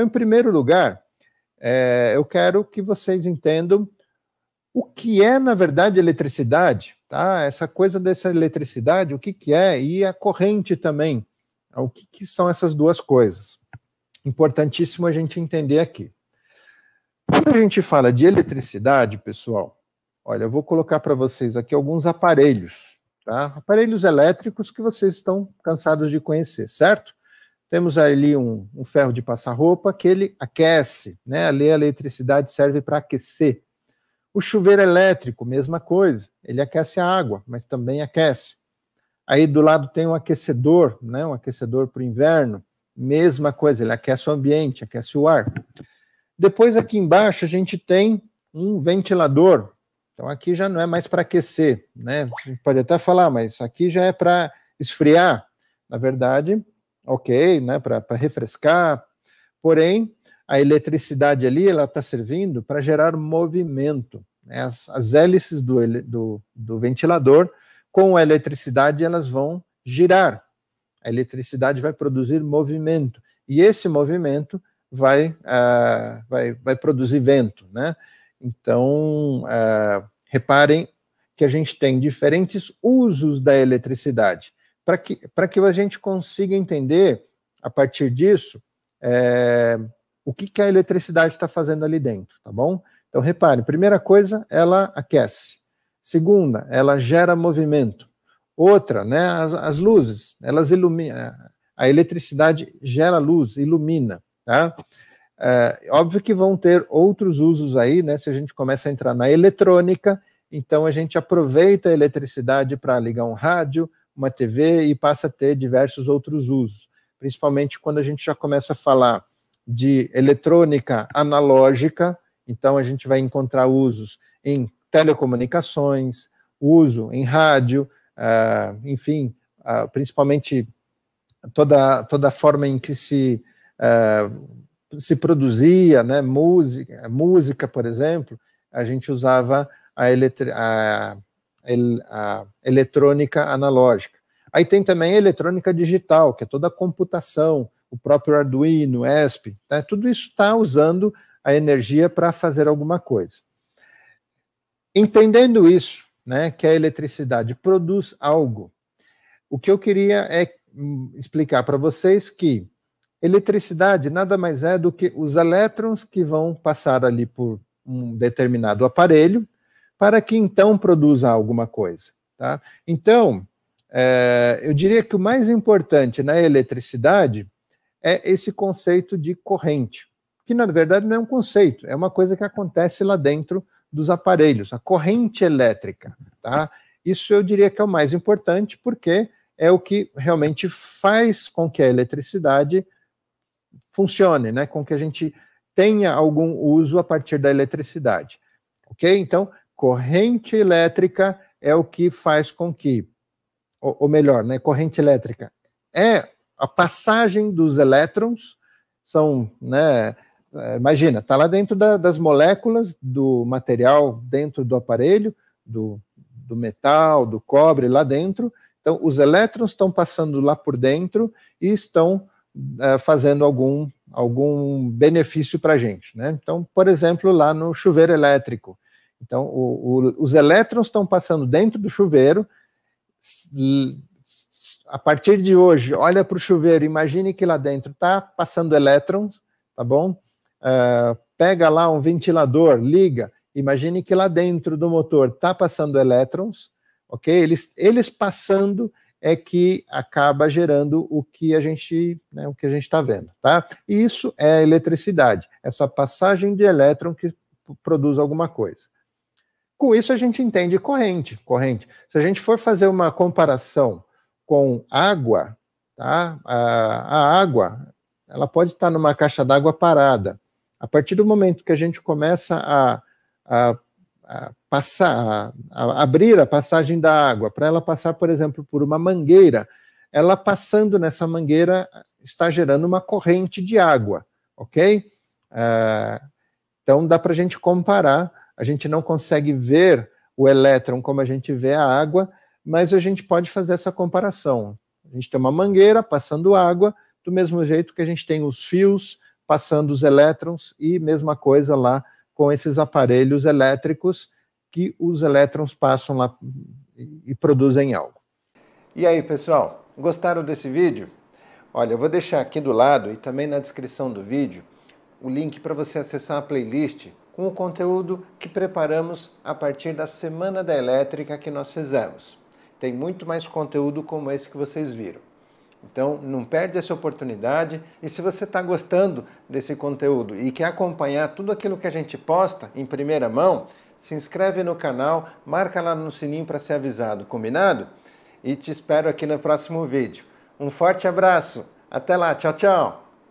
Então, em primeiro lugar, é, eu quero que vocês entendam o que é, na verdade, eletricidade, tá? Essa coisa dessa eletricidade, o que, que é, e a corrente também. O que, que são essas duas coisas? Importantíssimo a gente entender aqui. Quando a gente fala de eletricidade, pessoal, olha, eu vou colocar para vocês aqui alguns aparelhos, tá? Aparelhos elétricos que vocês estão cansados de conhecer, certo? Temos ali um, um ferro de passar roupa que ele aquece, né? Ali a eletricidade serve para aquecer. O chuveiro elétrico, mesma coisa, ele aquece a água, mas também aquece. Aí do lado tem um aquecedor, né? Um aquecedor para o inverno, mesma coisa, ele aquece o ambiente, aquece o ar. Depois aqui embaixo a gente tem um ventilador. Então aqui já não é mais para aquecer, né? A gente pode até falar, mas aqui já é para esfriar. Na verdade, ok, né, para refrescar. Porém, a eletricidade ali ela está servindo para gerar movimento. Né? As, as, hélices do, do, do ventilador, com a eletricidade, elas vão girar. A eletricidade vai produzir movimento. E esse movimento vai, ah, vai, vai produzir vento. Né? Então, ah, reparem que a gente tem diferentes usos da eletricidade para que, que a gente consiga entender, a partir disso, é, o que, que a eletricidade está fazendo ali dentro, tá bom? Então, repare, primeira coisa, ela aquece. Segunda, ela gera movimento. Outra, né, as, as luzes, elas iluminam, a eletricidade gera luz, ilumina, tá? É, óbvio que vão ter outros usos aí, né? Se a gente começa a entrar na eletrônica, então a gente aproveita a eletricidade para ligar um rádio, uma TV e passa a ter diversos outros usos, principalmente quando a gente já começa a falar de eletrônica analógica, então a gente vai encontrar usos em telecomunicações, uso em rádio, uh, enfim, uh, principalmente toda, toda a forma em que se, uh, se produzia né, música, música, por exemplo, a gente usava a, a, a eletrônica analógica. Aí tem também a eletrônica digital, que é toda a computação, o próprio Arduino, ESP, né? tudo isso está usando a energia para fazer alguma coisa. Entendendo isso, né, que a eletricidade produz algo, o que eu queria é hum, explicar para vocês que eletricidade nada mais é do que os elétrons que vão passar ali por um determinado aparelho, para que então produza alguma coisa. Tá? Então, é, eu diria que o mais importante na eletricidade é esse conceito de corrente, que na verdade não é um conceito, é uma coisa que acontece lá dentro dos aparelhos, a corrente elétrica. Tá? Isso eu diria que é o mais importante, porque é o que realmente faz com que a eletricidade funcione, né? com que a gente tenha algum uso a partir da eletricidade. Ok? Então, corrente elétrica é o que faz com que, ou, ou melhor, né, corrente elétrica é a passagem dos elétrons, são, né, é, imagina, está lá dentro da, das moléculas do material dentro do aparelho, do, do metal, do cobre lá dentro. Então, os elétrons estão passando lá por dentro e estão é, fazendo algum, algum benefício para a gente. Né? Então, por exemplo, lá no chuveiro elétrico, então, o, o, os elétrons estão passando dentro do chuveiro. E, a partir de hoje, olha para o chuveiro, imagine que lá dentro está passando elétrons, tá bom? Uh, pega lá um ventilador, liga, imagine que lá dentro do motor está passando elétrons, ok? Eles, eles passando é que acaba gerando o que a gente né, o que a gente está vendo, tá? E isso é a eletricidade, essa é passagem de elétron que produz alguma coisa. Com isso a gente entende corrente, corrente. Se a gente for fazer uma comparação com água, tá? a, a água ela pode estar numa caixa d'água parada. A partir do momento que a gente começa a, a, a passar, a, abrir a passagem da água para ela passar, por exemplo, por uma mangueira, ela passando nessa mangueira está gerando uma corrente de água, ok? Uh, então dá para a gente comparar a gente não consegue ver o elétron como a gente vê a água, mas a gente pode fazer essa comparação. A gente tem uma mangueira passando água, do mesmo jeito que a gente tem os fios passando os elétrons, e mesma coisa lá com esses aparelhos elétricos que os elétrons passam lá e produzem algo. E aí, pessoal, gostaram desse vídeo? Olha, eu vou deixar aqui do lado e também na descrição do vídeo o link para você acessar a playlist um conteúdo que preparamos a partir da Semana da Elétrica que nós fizemos. Tem muito mais conteúdo como esse que vocês viram. Então, não perde essa oportunidade. E se você está gostando desse conteúdo e quer acompanhar tudo aquilo que a gente posta em primeira mão, se inscreve no canal, marca lá no sininho para ser avisado, combinado? E te espero aqui no próximo vídeo. Um forte abraço, até lá, tchau, tchau!